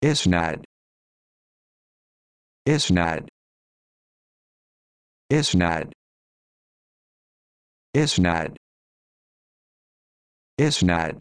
Isnad. Isnad. Isnad. Isnad. Isnad.